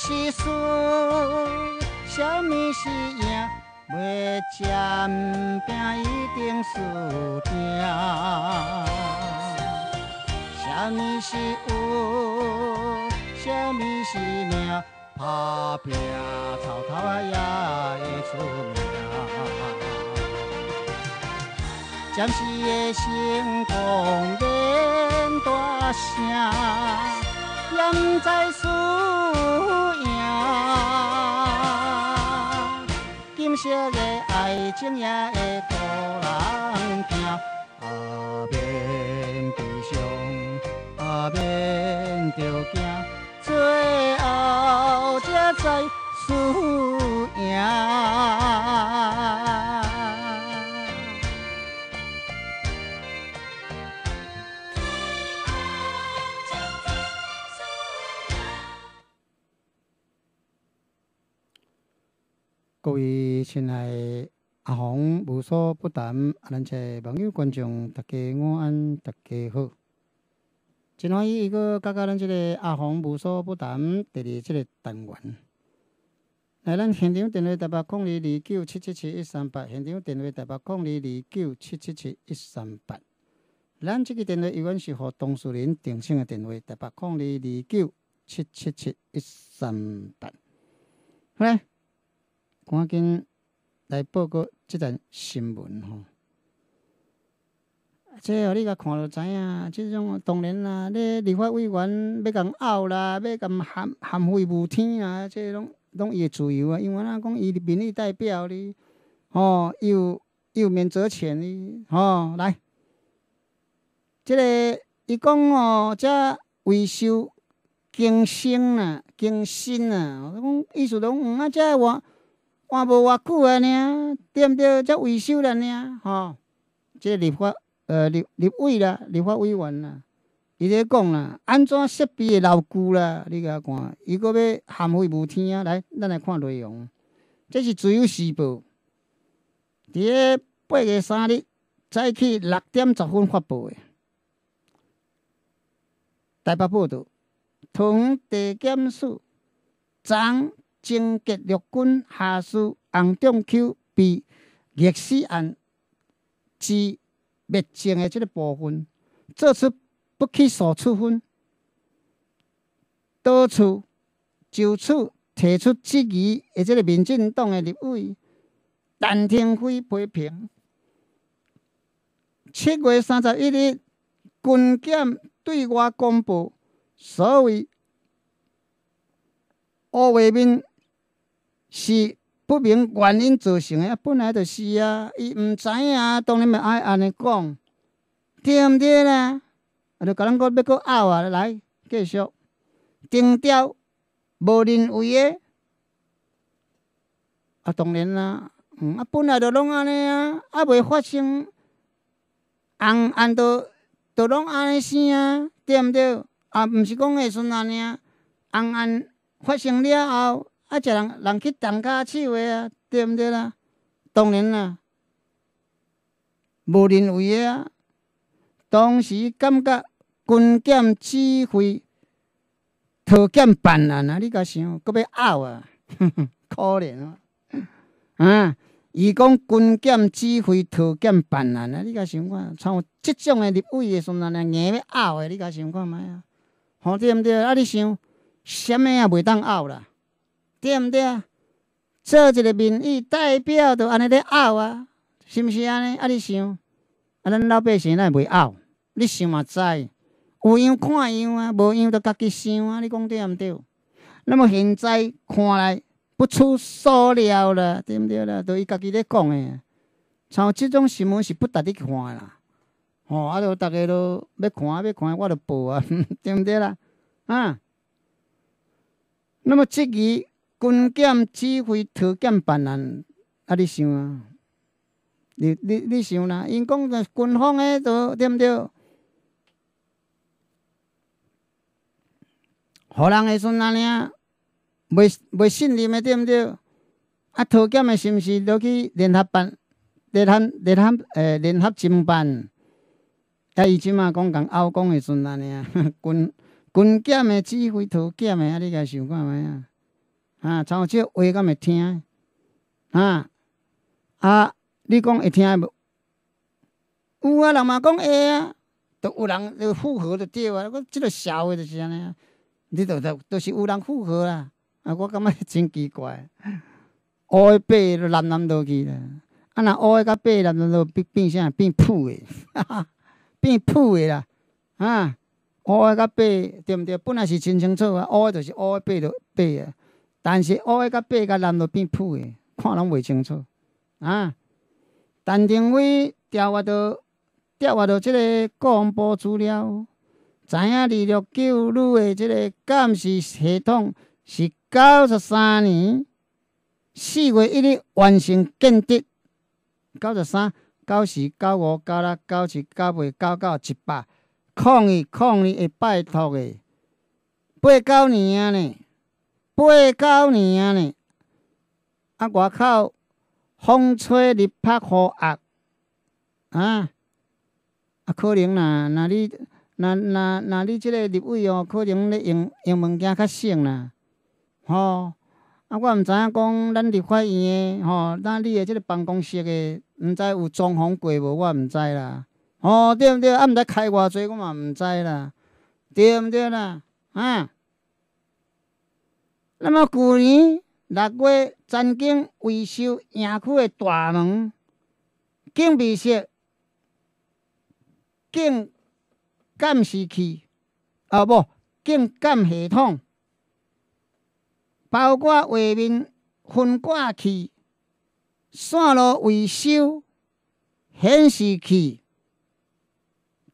是输，什么是赢？未争不拼，一定输定。什么是学？什么是命？打拼，草头啊也会出名。暂时的成功，连大声。正在输赢今宵的爱情也会多亲爱阿红无所不谈，阿伦在网友观众大家午安，大家好。今喜伊又教教咱即个阿红无所不谈第二即个单元。来，咱现场电话：逐八讲二二九七七七一三八。现场电话：逐八讲二二九七七七一三八。咱这个电话伊远是互当事人定性诶电话：逐八讲二二九七七七一三八。嘞，赶紧。来报告这段新闻吼，即个你甲看就知影，即种当然啦，你立法委员要甲拗啦，要甲含含灰无天啊，即种拢伊会自由啊，因为呐讲伊是民意代表哩，吼又又免责权哩，吼来，即个伊讲哦，即维修更新啊，更新啊，我讲意思拢唔啊，即话。换无偌久啊，尔，点着才维修啦，尔，吼，即个立法，呃，立立委啦，立法委员啦，伊咧讲啦，安怎设备会老旧啦？你甲看，伊果要含混无天啊，来，咱来看内容。这是自由时报，伫咧八月三日，早起六点十分发布的。台北报道，同地检署张。蒋介石军下属红中区被历史案之灭证的这个部分，做出不起诉处分，多次、就此提出质疑，即个民进党的立委陈廷辉批评。七月三十一日，军检对外公布所谓“黑画民是不明原因造成的，本来就是啊，伊毋知影，当然咪爱安尼讲，对毋对啦？啊，著甲咱讲要搁拗啊来继续强调，无认为诶。啊，当然啦，嗯，啊，本来著拢安尼啊，啊，袂发生，红，安都著拢安尼生啊，对毋对？啊，毋是讲下顺安尼啊，红，安发生了后。啊！食人，人去打架、手诶啊，对毋对啦？当然啦，无认为诶啊。当时感觉军检指挥偷检办案啊，你甲想阁要拗啊，可怜啊！啊，伊讲军检指挥偷检办案啊，你甲想看，像即种诶立位诶，像咱个硬要拗诶，你甲想看觅啊？好对毋对？啊，你想，啥物也袂当拗啦。对毋对啊？做一个民意代表就安尼咧拗啊，是毋是安尼？啊，你想，啊，咱老百姓咱袂拗，你想嘛知？有样看样啊，无样都家己想啊。你讲对毋对？那么现在看来不出所料啦，对毋对啦？都伊家己咧讲诶，像即种新闻是不值得看啦。吼，啊，都大家都要看，要看我都报啊，对毋对啦？啊，那么这个。军舰指挥特检办案，啊！你想啊？你你你想啦？因讲个军方都对毋对？荷兰时阵安尼啊，袂袂信任诶，对毋对？啊，逃检诶是毋是落去联合办？日韩联合诶，联合侦办？啊，伊即嘛讲讲欧共的阵安尼啊，军军舰诶指挥逃检诶，啊，你甲想看卖啊？啊，即这话敢会听？啊啊！你讲会听无？有啊，人嘛讲会啊，都有人复合着对啊。我即个社会就是安尼啊，你都都都是有人复合啦。啊，我感觉真奇怪，乌的白都蓝蓝落去啦。啊，那乌的甲白蓝蓝落变变啥？变普的，变普的啦。啊，乌的甲白对毋对？本来是真清楚啊，乌的就是乌的，白就白啊。但是黑个、甲白个、蓝都变普个，看拢袂清楚啊！陈定伟调我都调我都这个广播资料，知影二六九六个这个监视系统是九十三年四月一日完成建的，九十三九四、九五、九六、九七、九八、九九一百抗议、抗议，会拜托个，八九年啊呢？八九年啊呢，啊外口风吹日晒雨淋，啊，啊可能啦，那你，那那那你这个入位哦，可能咧用用物件较省啦，吼，啊我毋知影讲咱立法院诶，吼，那你诶即个办公室诶，毋知有装潢过无，我毋知啦，哦对毋对，毋知开偌济，我嘛毋知啦，对毋对啦，啊？那么，去年六月，曾经维修园区的大门、竟被室、警监视器、啊不，警监系统，包括画面分挂器、线路维修、显示器、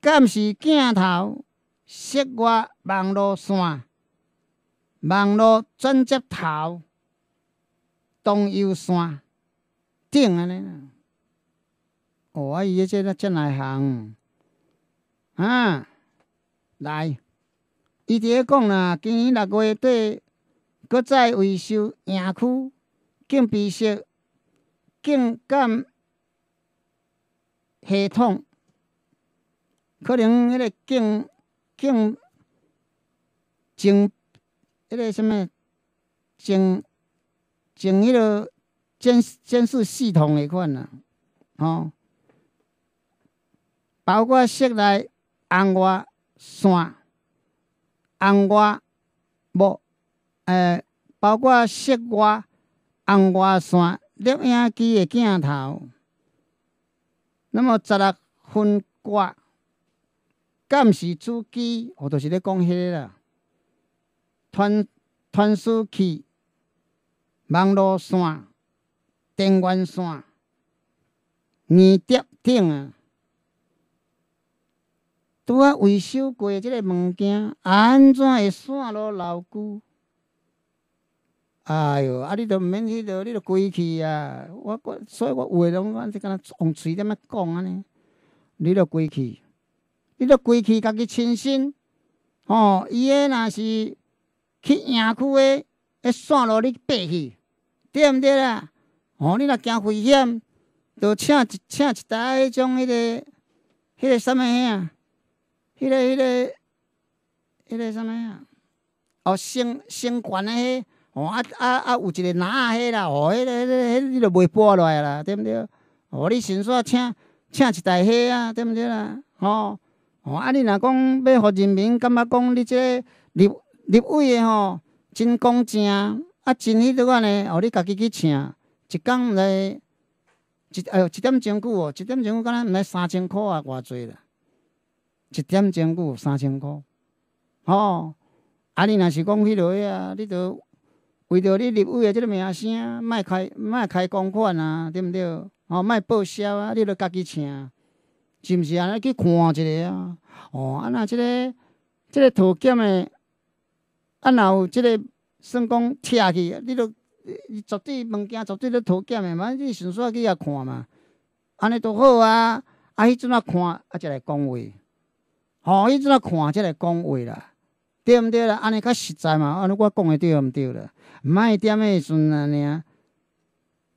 监视镜头、室外网络线。网络转接头，东游山顶安尼，哦，啊，伊个即个真内行，啊，来，伊伫咧讲啦，今年六月底，搁再维修营区警备室、警监系统，可能迄个警警警。一个什么监、监、迄个监、监视系统诶款啊，吼，包括室内红外线、红外幕，呃，包括室外红外线摄影机诶镜头，那么十六分挂监视主机，我就是咧讲迄个啦。传传输器、网络线、电源线，二叠等啊！拄啊维修过即个物件，安怎会线落老久？哎哟，啊！你都毋免去着，你都归去啊！我所以，我话拢我是敢若用嘴点么讲安尼，你著归去，你著归去，家己清心哦。伊个若是。去赢区的个线路你爬去，对毋对啦？哦，你若惊危险，就请请一台迄种迄个迄个什物啊？迄个迄个迄个什物啊？哦，升升官个，哦啊啊啊，有一个啊个啦，哦，迄个迄个，迄你着袂跌落来啦，对毋对？哦，你先煞请请一台个啊，对毋对啦？哦，哦，啊，你若讲要互人民感觉讲你即个立立委诶吼，真公正，啊真迄落啊咧。哦你家己去请，一工毋知一哎哟，一点钟久哦，一点钟久敢若毋知三千箍啊偌侪啦，一点钟久三千箍吼，啊你若是讲迄落啊，你着为着你立委诶即个名声，莫开莫开公款啊，对毋对？哦莫报销啊，你着家己请，是毋是安尼去看一下啊？哦啊若即个即个台检诶。啊，若有即个算讲拆去，你伊绝对物件，绝对咧偷检的嘛。你顺续去遐看嘛，安尼都好啊。啊，迄阵仔看啊，才来讲话。吼，迄阵仔看才来讲话啦，对毋对啦？安尼较实在嘛。啊，尼我讲诶对毋对啦？毋爱点诶时阵啊，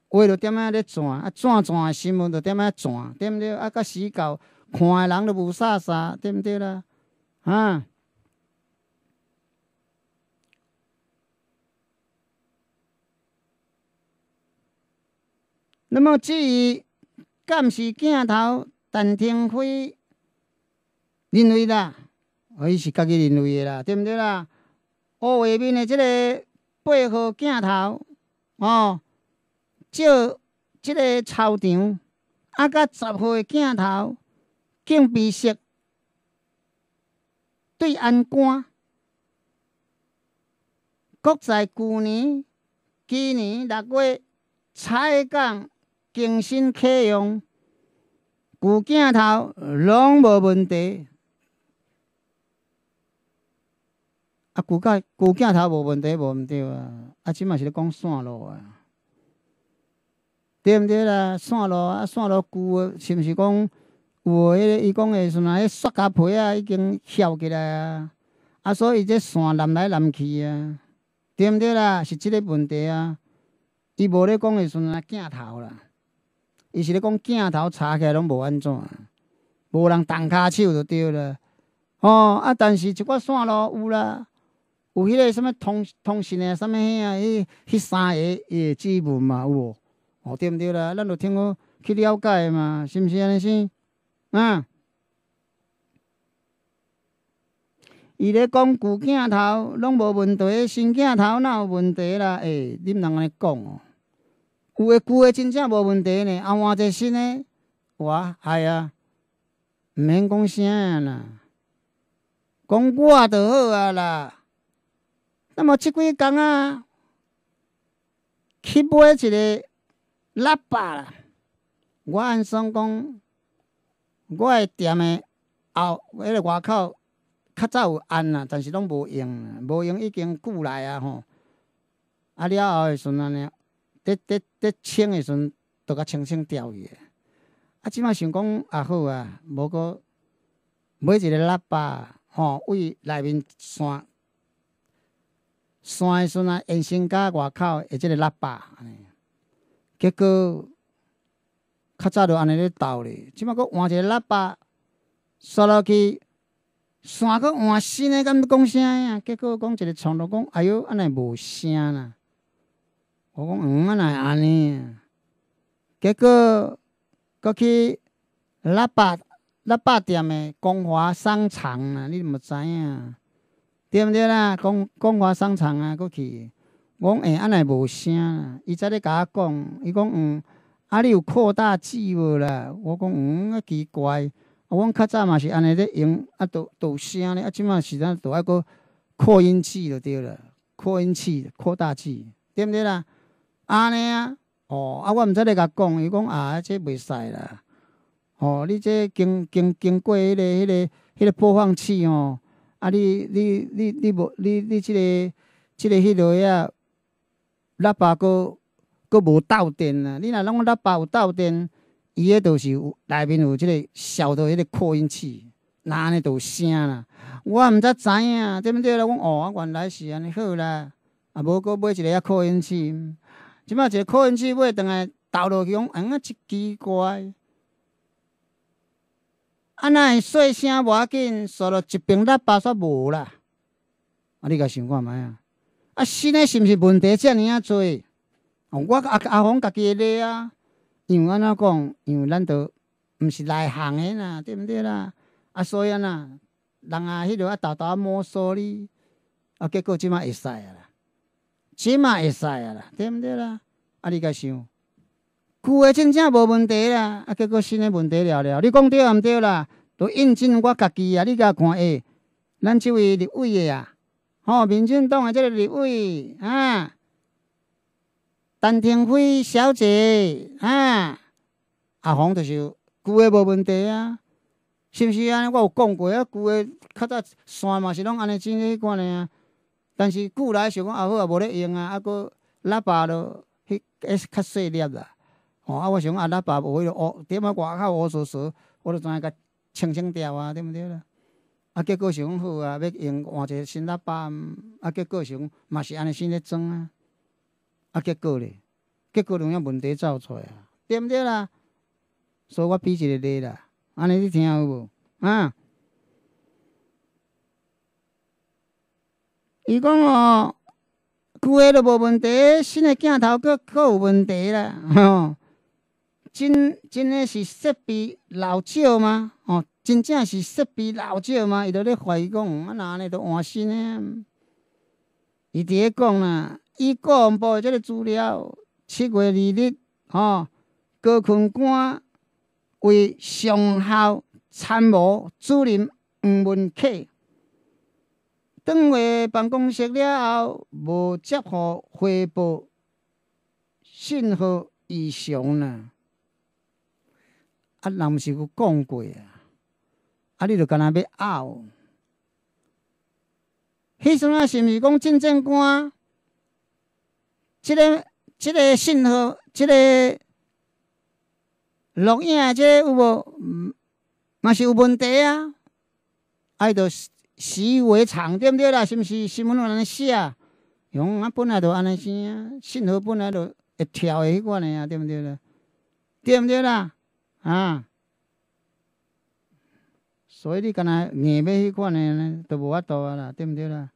尔话就点啊咧转啊，转转诶新闻就点啊转，对毋对？啊，到时到看诶人就无傻傻，对毋对啦？啊。那么至于监视镜头，陈廷辉认为啦，我是家己认为的啦，对不对啦？画面面的这个八号镜头，哦，照这个操场，啊，甲十号镜头，镜比色对安官。国在旧年今年六月采降。更新启用旧镜头拢无问题，啊，旧旧镜头无问题无毋对啊，啊，即嘛是咧讲线路啊，对毋对啦？线路啊，线路旧是毋是讲有迄个伊讲的阵啊？迄塑胶皮啊已经翘起来啊，啊，所以这线难来难去啊，对毋对啦？是即个问题啊，伊无咧讲的阵啊，镜头啦。伊是咧讲镜头查起来拢无安怎，无人动骹手就对了。吼啊！但是一寡线路有啦，有迄个什物通通信诶，什物迄啊，迄迄三个诶指纹嘛有，无？哦对毋对啦？咱就听我去了解嘛，是毋是安尼先？啊！伊咧讲旧镜头拢无问题，新镜头哪有问题啦？诶，恁毋通安尼讲哦。有诶，旧诶真正无问题呢，啊换者新诶，我哎呀，毋免讲啥啦，讲我着好啊啦。那么即几工啊，去买一个喇叭啦。我安算讲？我诶店诶后迄个外口较早有安啦，但是拢无用，无用已经旧来啊吼。啊了后诶，顺安尼。得得得，清的时阵都甲清清掉去的。啊，即摆想讲也好啊，无过买一个喇叭吼，为内面山山的时阵啊，音箱家外口的这个喇叭，安尼。结果较早就安尼咧倒咧。即摆佫换一个喇叭，收落去，山佫换新的，敢要讲啥个呀？结果讲一个长螺讲，哎呦，安尼无声啦。我讲黄啊，来安尼，结果佫去六百六百店的光华商场啊，你毋知影，对不对啦？光光华商场啊，佫去。我讲下安尼无声，伊在咧甲我讲，伊讲黄啊，你有扩大器无啦？我讲黄啊，奇怪。我讲较早嘛是安尼咧用，啊都都声咧，啊即嘛是咱拄爱个扩音器就对了，扩音器、扩大器，对不对啦？安尼啊，哦，啊，我毋知你甲讲，伊讲啊，即袂使啦。哦，你即经经经过迄个迄个迄个播放器哦，啊，你你你你无，你你即个即个迄落啊，喇叭佫佫无导电啊。你若拢喇叭有导电，伊迄著是有内面有即个小的迄个扩音器，那安著就有声啦。我毋知知影，对毋即个讲哦，原来是安尼好啦，啊，无佫买一个遐扩音器。即摆一个扩音器买，来投落去，讲哎啊，真奇怪！啊，那细声无要紧，说了一平喇叭煞无啦。啊，你甲想看卖啊？啊，新诶是毋是问题遮尔啊多？我阿阿红己家咧啊，因为安怎讲？因为咱都毋是内行诶啦，对毋对啦？啊，所以啊，人啊，迄落啊，大大摸索哩，啊，结果即摆会使啊啦。即嘛会使啊，啦，对毋对啦？啊，你甲想，旧个真正无问题啦，啊，结果新个问题了了。你讲对啊，毋对啦？都印证我家己啊，你甲看下，咱即位立委个啊，好，民进党诶即个立委啊，陈亭辉小姐啊，阿洪就是旧个无问题啊，是毋是安尼？我有讲过啊，旧个较早线嘛是拢安尼，真个看呢啊。但是，久来想讲阿好也无咧用啊，啊个喇叭都迄个较细粒啦，吼啊！我想讲阿喇叭无迄个乌，踮啊外口乌飕飕，我就怎爱甲清清掉啊，对毋对啦？啊，结果想讲好啊，要用换一个新喇叭，啊，结果想嘛是安尼新咧装啊，啊，结果咧，结果两样问题走出来啊，对毋对啦？所以我比一个例啦，安尼你听有无？啊？伊讲哦，旧个都无问题，新个镜头佫佫有问题啦。吼，真真个是设备老旧吗？吼，真正是设备老旧吗？伊都咧怀疑讲，啊哪呢都换新诶。伊伫咧讲啦，伊国防部即个资料，七月二日，吼，高群官为上校参谋主任黄文启。转回办公室了后，无接获回报，信号异常呢。啊，人毋是有讲过啊？啊，你著干那要拗？迄阵啊，是毋是讲正正官？即个即个信号，即个录音诶，即有无？嘛是有问题啊？哎，都。以为长，对不对啦？是不是新闻都安尼写？用啊，本来都安尼生啊，信号本来都会跳的迄款的啊，对不对啦？对不对啦？啊！所以你刚才你没迄款的呢，都无法啊啦，对不对啦？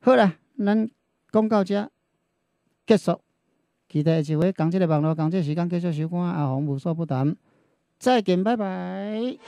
好啦，咱讲到这结束，期待下一位讲这个网络讲这时间继续收看阿红无所不谈，再见，拜拜。